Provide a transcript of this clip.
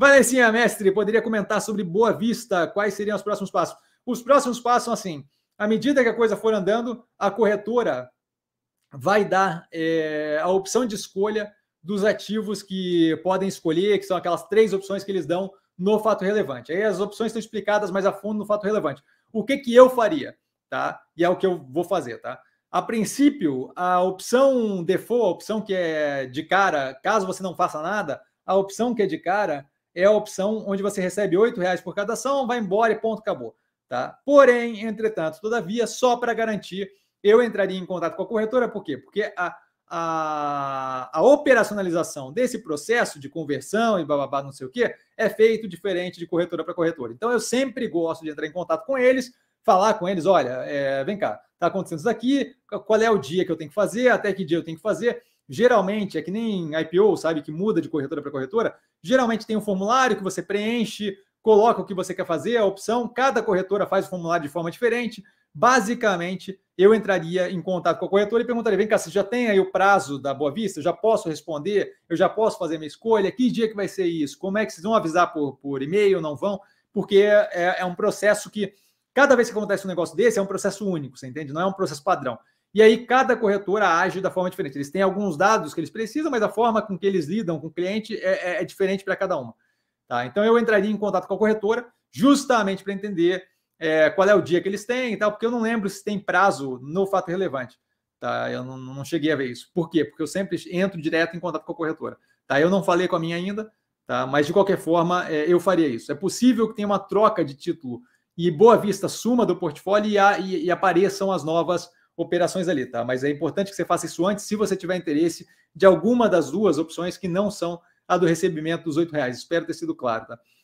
Vanessinha Mestre, poderia comentar sobre Boa Vista? Quais seriam os próximos passos? Os próximos passos são assim: à medida que a coisa for andando, a corretora vai dar é, a opção de escolha dos ativos que podem escolher, que são aquelas três opções que eles dão no fato relevante. Aí as opções estão explicadas mais a fundo no fato relevante. O que, que eu faria? Tá? E é o que eu vou fazer, tá? A princípio, a opção default, a opção que é de cara, caso você não faça nada, a opção que é de cara é a opção onde você recebe R$ reais por cada ação, vai embora e ponto, acabou. Tá? Porém, entretanto, todavia, só para garantir, eu entraria em contato com a corretora, por quê? Porque a, a, a operacionalização desse processo de conversão e bababá, não sei o quê, é feito diferente de corretora para corretora. Então, eu sempre gosto de entrar em contato com eles, falar com eles, olha, é, vem cá, está acontecendo isso aqui, qual é o dia que eu tenho que fazer, até que dia eu tenho que fazer, Geralmente, é que nem IPO, sabe, que muda de corretora para corretora. Geralmente tem um formulário que você preenche, coloca o que você quer fazer, a opção. Cada corretora faz o formulário de forma diferente. Basicamente, eu entraria em contato com a corretora e perguntaria: vem cá, você já tem aí o prazo da Boa Vista? Eu já posso responder? Eu já posso fazer minha escolha? Que dia que vai ser isso? Como é que vocês vão avisar por, por e-mail? Não vão? Porque é, é, é um processo que cada vez que acontece um negócio desse, é um processo único, você entende? Não é um processo padrão. E aí cada corretora age da forma diferente. Eles têm alguns dados que eles precisam, mas a forma com que eles lidam com o cliente é, é, é diferente para cada uma. Tá? Então eu entraria em contato com a corretora justamente para entender é, qual é o dia que eles têm e tal, porque eu não lembro se tem prazo no fato relevante. Tá? Eu não, não cheguei a ver isso. Por quê? Porque eu sempre entro direto em contato com a corretora. Tá? Eu não falei com a minha ainda, tá? mas de qualquer forma é, eu faria isso. É possível que tenha uma troca de título e Boa Vista suma do portfólio e, a, e, e apareçam as novas operações ali, tá? Mas é importante que você faça isso antes, se você tiver interesse de alguma das duas opções que não são a do recebimento dos R$ reais. Espero ter sido claro, tá?